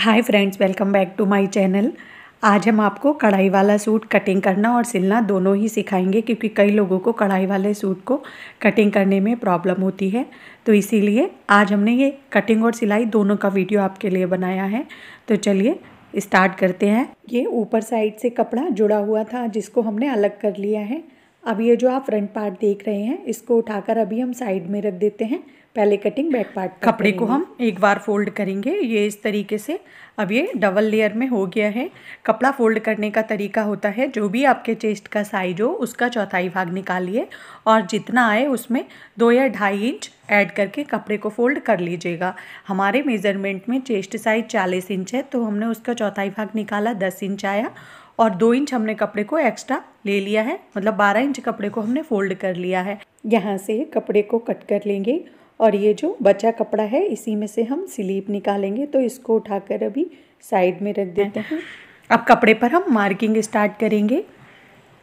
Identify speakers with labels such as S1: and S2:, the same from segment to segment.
S1: hi friends welcome back to my channel आज हम आपको कढ़ाई वाला सूट कटिंग करना और सिलना दोनों ही सिखाएंगे क्योंकि कई लोगों को कढ़ाई वाले सूट को कटिंग करने में प्रॉब्लम होती है तो इसीलिए आज हमने ये कटिंग और सिलाई दोनों का वीडियो आपके लिए बनाया है तो चलिए स्टार्ट करते हैं ये ऊपर साइड से कपड़ा जुड़ा हुआ था जिसको हमने अलग कर लिया है अब ये जो आप फ्रंट पार्ट देख रहे हैं इसको उठाकर अभी हम साइड में रख देते हैं पहले कटिंग बैक पार्ट कपड़े को हम एक बार फोल्ड करेंगे ये इस तरीके से अब ये डबल लेयर में हो गया है कपड़ा फोल्ड करने का तरीका होता है जो भी आपके चेस्ट का साइज हो उसका चौथाई भाग निकालिए और जितना आए उसमें दो या ढाई इंच ऐड करके कपड़े को फोल्ड कर लीजिएगा हमारे मेज़रमेंट में चेस्ट साइज चालीस इंच है तो हमने उसका चौथाई भाग निकाला दस इंच आया और दो इंच हमने कपड़े को एक्स्ट्रा ले लिया है मतलब बारह इंच कपड़े को हमने फोल्ड कर लिया है यहाँ से कपड़े को कट कर लेंगे और ये जो बचा कपड़ा है इसी में से हम स्लीप निकालेंगे तो इसको उठा अभी साइड में रख देते हैं अब कपड़े पर हम मार्किंग स्टार्ट करेंगे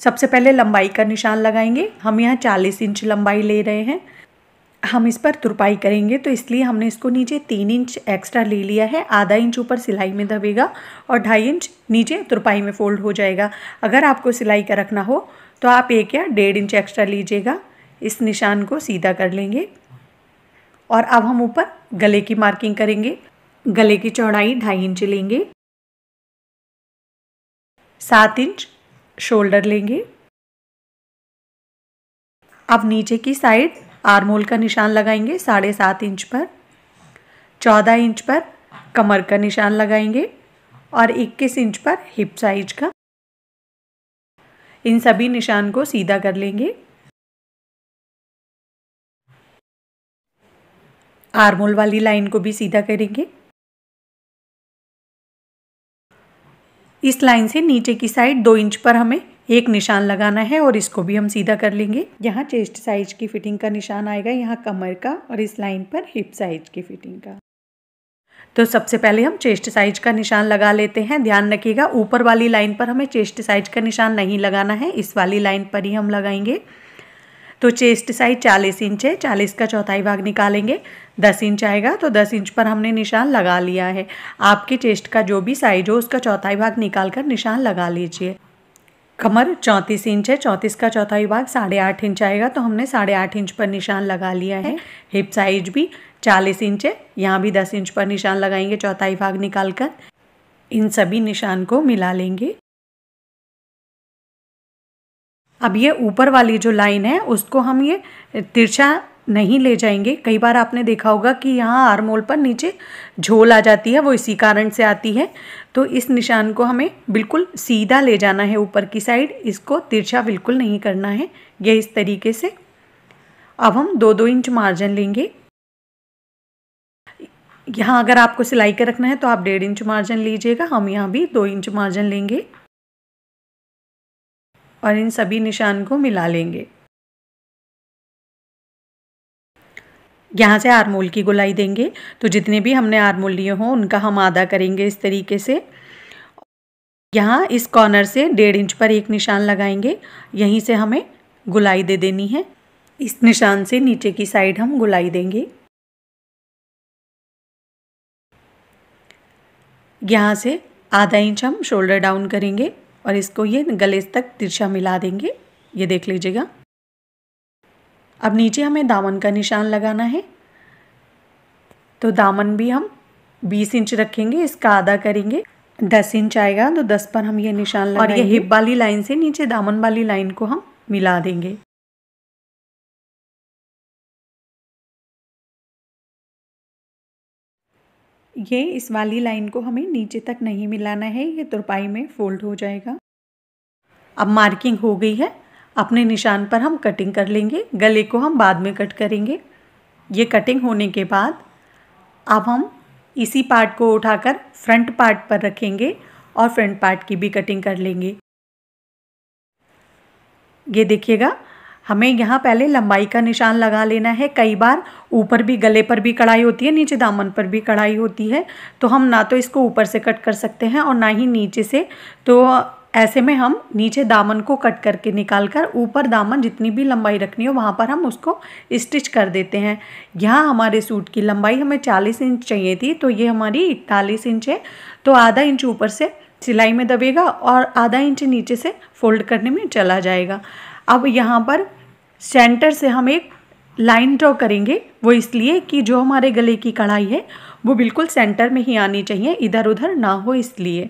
S1: सबसे पहले लंबाई का निशान लगाएंगे हम यहाँ चालीस इंच लंबाई ले रहे हैं हम इस पर तुरपाई करेंगे तो इसलिए हमने इसको नीचे तीन इंच एक्स्ट्रा ले लिया है आधा इंच ऊपर सिलाई में दबेगा और ढाई इंच नीचे तुरपाई में फोल्ड हो जाएगा अगर आपको सिलाई का रखना हो तो आप एक या डेढ़ इंच एक्स्ट्रा लीजिएगा इस निशान को सीधा कर लेंगे और अब हम ऊपर गले की मार्किंग करेंगे गले की चौड़ाई ढाई इंच लेंगे सात इंच शोल्डर लेंगे अब नीचे की साइड आरमोल का निशान लगाएंगे साढ़े सात इंच पर चौदह इंच पर कमर का निशान लगाएंगे और इक्कीस इंच पर हिप साइज का
S2: इन सभी निशान को सीधा कर लेंगे आरमोल वाली लाइन को भी सीधा करेंगे
S1: इस लाइन से नीचे की साइड दो इंच पर हमें एक निशान लगाना है और इसको भी हम सीधा कर लेंगे यहाँ चेस्ट साइज की फिटिंग का निशान आएगा यहाँ कमर का और इस लाइन पर हिप साइज की फिटिंग का तो सबसे पहले हम चेस्ट साइज का निशान लगा लेते हैं ध्यान रखिएगा ऊपर वाली लाइन पर हमें चेस्ट साइज का निशान नहीं लगाना है इस वाली लाइन पर ही हम लगाएंगे तो चेस्ट साइज चालीस इंच है चालीस का चौथाई भाग निकालेंगे दस इंच आएगा तो दस इंच पर हमने निशान लगा लिया है आपके चेस्ट का जो भी साइज हो उसका चौथाई भाग निकाल कर निशान लगा लीजिए कमर चौंतीस इंच है चौंतीस का चौथाई भाग साढ़े आठ इंच आएगा तो हमने साढ़े आठ इंच पर निशान लगा लिया है हिप साइज भी चालीस इंच है यहाँ भी दस इंच पर निशान लगाएंगे चौथाई भाग निकाल कर इन सभी निशान को मिला लेंगे अब ये ऊपर वाली जो लाइन है उसको हम ये तिरछा नहीं ले जाएंगे कई बार आपने देखा होगा कि यहाँ आरमोल पर नीचे झोल आ जाती है वो इसी कारण से आती है तो इस निशान को हमें बिल्कुल सीधा ले जाना है ऊपर की साइड इसको तिरछा बिल्कुल नहीं करना है यह इस तरीके से अब हम दो दो इंच मार्जिन लेंगे यहाँ अगर आपको सिलाई कर रखना है तो आप डेढ़ इंच मार्जिन लीजिएगा हम यहाँ भी दो इंच मार्जिन लेंगे
S2: और इन सभी निशान को मिला लेंगे
S1: यहाँ से आरमोल की गोलाई देंगे तो जितने भी हमने आरमोल लिए हों उनका हम आधा करेंगे इस तरीके से यहाँ इस कॉर्नर से डेढ़ इंच पर एक निशान लगाएंगे यहीं से हमें गुलाई दे देनी है इस निशान से नीचे की साइड हम गुलाई देंगे यहाँ से आधा इंच हम शोल्डर डाउन करेंगे और इसको ये गले तक तिरछा मिला देंगे ये देख लीजिएगा अब नीचे हमें दामन का निशान लगाना है तो दामन भी हम बीस इंच रखेंगे इसका आधा करेंगे दस इंच आएगा तो दस पर हम ये निशान लगाएंगे और ये हिप वाली लाइन से नीचे दामन वाली लाइन को हम मिला देंगे
S2: ये इस वाली
S1: लाइन को हमें नीचे तक नहीं मिलाना है ये तुरपाई में फोल्ड हो जाएगा अब मार्किंग हो गई है अपने निशान पर हम कटिंग कर लेंगे गले को हम बाद में कट करेंगे ये कटिंग होने के बाद अब हम इसी पार्ट को उठाकर फ्रंट पार्ट पर रखेंगे और फ्रंट पार्ट की भी कटिंग कर लेंगे ये देखिएगा हमें यहाँ पहले लंबाई का निशान लगा लेना है कई बार ऊपर भी गले पर भी कढ़ाई होती है नीचे दामन पर भी कढ़ाई होती है तो हम ना तो इसको ऊपर से कट कर सकते हैं और ना ही नीचे से तो ऐसे में हम नीचे दामन को कट करके निकाल कर ऊपर दामन जितनी भी लंबाई रखनी हो वहाँ पर हम उसको स्टिच कर देते हैं यहाँ हमारे सूट की लंबाई हमें चालीस इंच चाहिए थी तो ये हमारी इकतालीस इंच है तो आधा इंच ऊपर से सिलाई में दबेगा और आधा इंच नीचे से फोल्ड करने में चला जाएगा अब यहाँ पर सेंटर से हम एक लाइन ड्रॉ करेंगे वो इसलिए कि जो हमारे गले की कढ़ाई है वो बिल्कुल सेंटर में ही आनी चाहिए इधर उधर ना हो इसलिए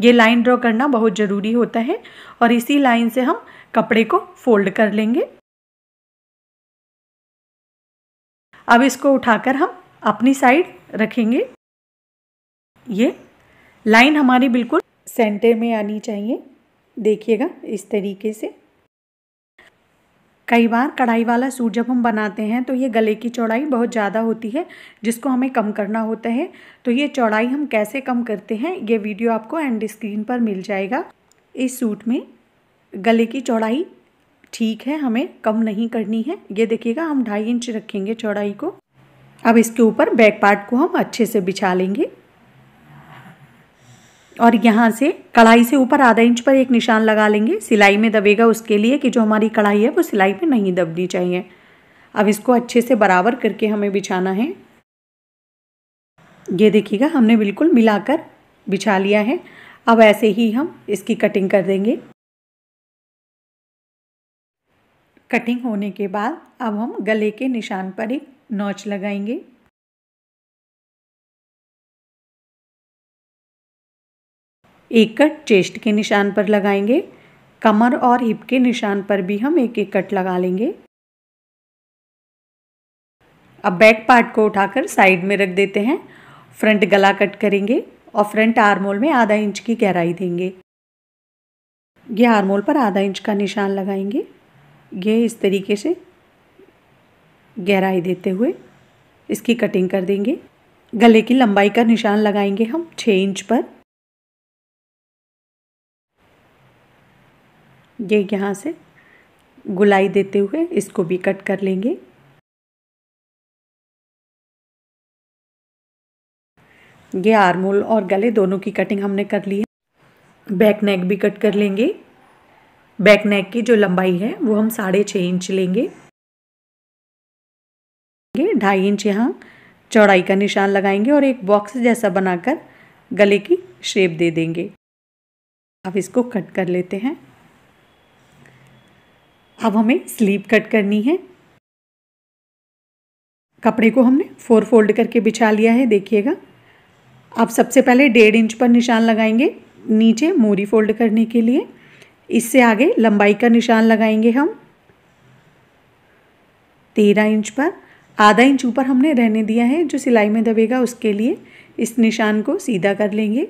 S1: ये लाइन ड्रॉ करना बहुत ज़रूरी होता है और इसी लाइन से हम कपड़े को फोल्ड कर लेंगे अब इसको उठाकर हम अपनी साइड रखेंगे ये लाइन हमारी बिल्कुल सेंटर में आनी चाहिए देखिएगा इस तरीके से कई बार कढ़ाई वाला सूट जब हम बनाते हैं तो ये गले की चौड़ाई बहुत ज़्यादा होती है जिसको हमें कम करना होता है तो ये चौड़ाई हम कैसे कम करते हैं ये वीडियो आपको एंड स्क्रीन पर मिल जाएगा इस सूट में गले की चौड़ाई ठीक है हमें कम नहीं करनी है ये देखिएगा हम ढाई इंच रखेंगे चौड़ाई को अब इसके ऊपर बैक पार्ट को हम अच्छे से बिछा लेंगे और यहाँ से कढ़ाई से ऊपर आधा इंच पर एक निशान लगा लेंगे सिलाई में दबेगा उसके लिए कि जो हमारी कढ़ाई है वो सिलाई में नहीं दबनी चाहिए अब इसको अच्छे से बराबर करके हमें बिछाना है ये देखिएगा हमने बिल्कुल मिलाकर बिछा लिया है अब ऐसे ही हम इसकी कटिंग कर देंगे कटिंग होने के बाद अब हम गले के
S2: निशान पर एक नोच लगाएंगे एक कट चेस्ट के निशान पर लगाएंगे
S1: कमर और हिप के निशान पर भी हम एक एक कट लगा लेंगे अब बैक पार्ट को उठाकर साइड में रख देते हैं फ्रंट गला कट करेंगे और फ्रंट आर्मोल में आधा इंच की गहराई देंगे ये आर्मोल पर आधा इंच का निशान लगाएंगे ये इस तरीके से गहराई देते हुए इसकी कटिंग कर देंगे गले की लंबाई का निशान लगाएंगे हम छः इंच पर ये यहाँ से गुलाई देते हुए इसको भी कट कर लेंगे ये आर्मोल और गले दोनों की कटिंग हमने कर ली है बैक नेक भी कट कर लेंगे बैक नेक की जो लंबाई है वो हम साढ़े छः इंच लेंगे ढाई इंच यहाँ चौड़ाई का निशान लगाएंगे और एक बॉक्स जैसा बनाकर गले की शेप दे देंगे अब इसको कट कर लेते हैं अब हमें स्लीव कट करनी है कपड़े को हमने फोर फोल्ड करके बिछा लिया है देखिएगा आप सबसे पहले डेढ़ इंच पर निशान लगाएंगे नीचे मोरी फोल्ड करने के लिए इससे आगे लंबाई का निशान लगाएंगे हम तेरह इंच पर आधा इंच ऊपर हमने रहने दिया है जो सिलाई में दबेगा उसके लिए इस निशान को सीधा कर लेंगे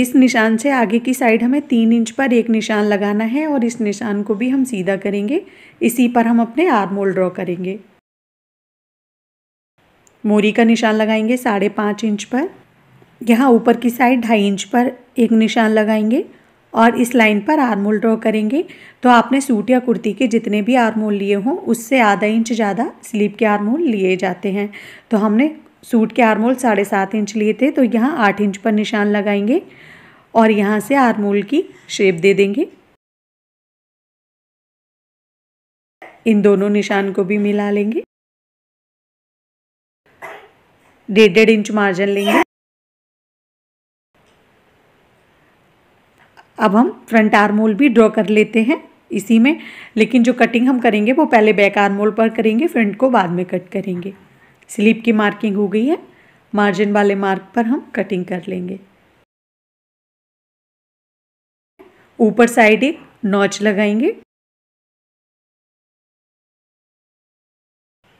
S1: इस निशान से आगे की साइड हमें तीन इंच पर एक निशान लगाना है और इस निशान को भी हम सीधा करेंगे इसी पर हम अपने आर्म होल ड्रॉ करेंगे मोरी का निशान लगाएंगे साढ़े पाँच इंच पर यहाँ ऊपर की साइड ढाई इंच पर एक निशान लगाएंगे और इस लाइन पर आरमोल ड्रॉ करेंगे तो आपने सूट या कुर्ती के जितने भी आरमोल लिए हों उससे आधा इंच ज़्यादा स्लीप के आरमोल लिए जाते हैं तो हमने सूट के आरमोल साढ़े सात इंच लिए थे तो यहाँ आठ इंच पर निशान लगाएंगे और यहाँ से आरमोल की शेप दे देंगे
S2: इन दोनों निशान को भी मिला लेंगे डेढ़ डेढ़ इंच
S1: मार्जिन लेंगे अब हम फ्रंट आर्मोल भी ड्रॉ कर लेते हैं इसी में लेकिन जो कटिंग हम करेंगे वो पहले बैक आर्मोल पर करेंगे फ्रंट को बाद में कट करेंगे स्लीप की मार्किंग हो गई है मार्जिन वाले मार्क पर हम कटिंग कर लेंगे
S2: ऊपर साइड एक नॉच लगाएंगे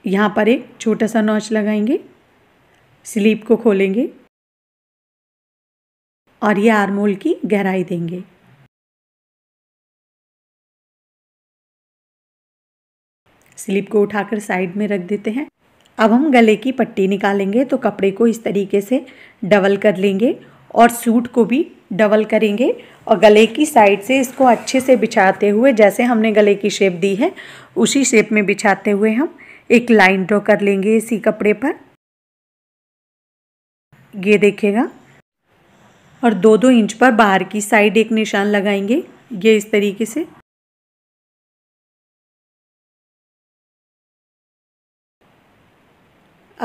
S2: यहाँ पर एक छोटा सा नॉच लगाएंगे स्लीप को खोलेंगे और ये आरमोल की गहराई देंगे
S1: स्लीप को उठाकर साइड में रख देते हैं अब हम गले की पट्टी निकालेंगे तो कपड़े को इस तरीके से डबल कर लेंगे और सूट को भी डबल करेंगे और गले की साइड से इसको अच्छे से बिछाते हुए जैसे हमने गले की शेप दी है उसी शेप में बिछाते हुए हम एक लाइन ड्रॉ कर लेंगे इसी कपड़े पर ये देखिएगा और दो दो इंच पर बाहर की साइड
S2: एक निशान लगाएंगे ये इस तरीके से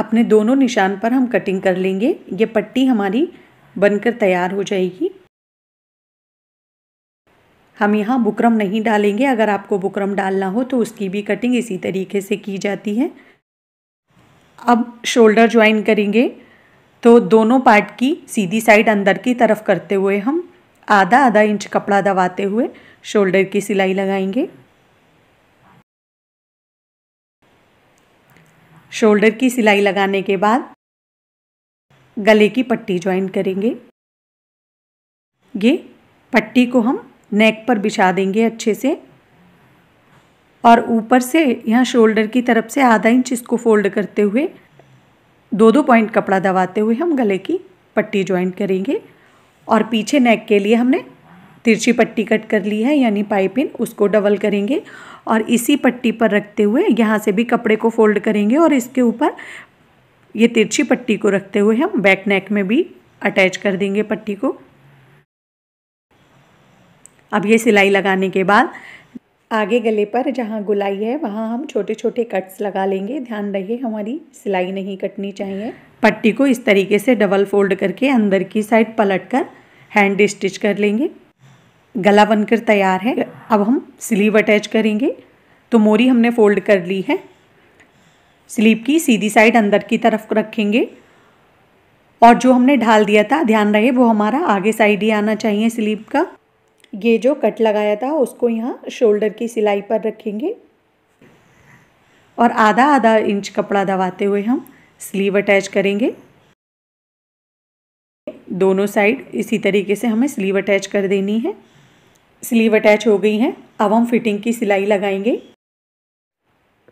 S2: अपने दोनों निशान पर हम
S1: कटिंग कर लेंगे ये पट्टी हमारी बनकर तैयार हो जाएगी हम यहाँ बुकरम नहीं डालेंगे अगर आपको बुकरम डालना हो तो उसकी भी कटिंग इसी तरीके से की जाती है अब शोल्डर ज्वाइन करेंगे तो दोनों पार्ट की सीधी साइड अंदर की तरफ करते हुए हम आधा आधा इंच कपड़ा दबाते हुए शोल्डर की सिलाई लगाएंगे शोल्डर की सिलाई लगाने के बाद गले की पट्टी ज्वाइन करेंगे ये पट्टी को हम नेक पर बिछा देंगे अच्छे से और ऊपर से यहाँ शोल्डर की तरफ से आधा इंच इसको फोल्ड करते हुए दो दो पॉइंट कपड़ा दबाते हुए हम गले की पट्टी ज्वाइन करेंगे और पीछे नेक के लिए हमने तिरछी पट्टी कट कर ली है यानी पाइपिन उसको डबल करेंगे और इसी पट्टी पर रखते हुए यहाँ से भी कपड़े को फोल्ड करेंगे और इसके ऊपर ये तिरछी पट्टी को रखते हुए हम बैक नेक में भी अटैच कर देंगे पट्टी को अब ये सिलाई लगाने के बाद आगे गले पर जहाँ गुलाई है वहाँ हम छोटे छोटे कट्स लगा लेंगे ध्यान रहे हमारी सिलाई नहीं कटनी चाहिए पट्टी को इस तरीके से डबल फोल्ड करके अंदर की साइड पलट कर हैंड स्टिच कर लेंगे गला बनकर तैयार है अब हम स्लीव अटैच करेंगे तो मोरी हमने फोल्ड कर ली है स्लीप की सीधी साइड अंदर की तरफ रखेंगे और जो हमने ढाल दिया था ध्यान रहे वो हमारा आगे साइड ही आना चाहिए स्लीप का ये जो कट लगाया था उसको यहाँ शोल्डर की सिलाई पर रखेंगे और आधा आधा इंच कपड़ा दबाते हुए हम स्लीव अटैच करेंगे दोनों साइड इसी तरीके से हमें स्लीव अटैच कर देनी है स्लीव अटैच हो गई है अब हम फिटिंग की सिलाई लगाएंगे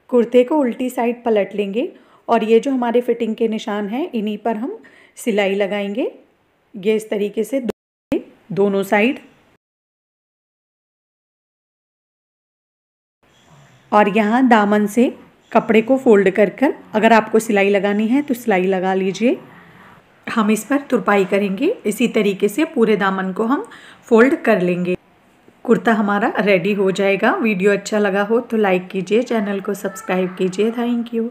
S1: कुर्ते को उल्टी साइड पलट लेंगे और ये जो हमारे फिटिंग के निशान हैं इन्हीं पर हम सिलाई लगाएंगे ये इस तरीके से दोनों साइड और यहाँ दामन से कपड़े को फोल्ड कर कर अगर आपको सिलाई लगानी है तो सिलाई लगा लीजिए हम इस पर तुरपाई करेंगे इसी तरीके से पूरे दामन को हम फोल्ड कर लेंगे कुर्ता हमारा रेडी हो जाएगा वीडियो अच्छा लगा हो तो लाइक कीजिए चैनल
S2: को सब्सक्राइब कीजिए थैंक यू